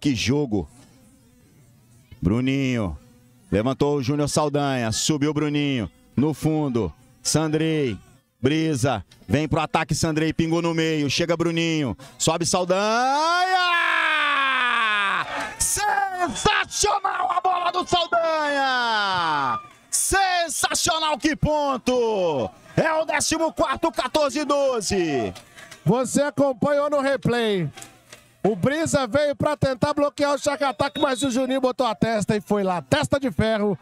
Que jogo. Bruninho. Levantou o Júnior Saldanha. Subiu o Bruninho. No fundo. Sandrei. Brisa. Vem pro ataque, Sandrei. Pingou no meio. Chega Bruninho. Sobe Saldanha! Sensacional a bola do Saldanha! Sensacional, que ponto! É o 14, 14 12. Você acompanhou no replay. O Brisa veio para tentar bloquear o Chacataque, mas o Juninho botou a testa e foi lá. Testa de ferro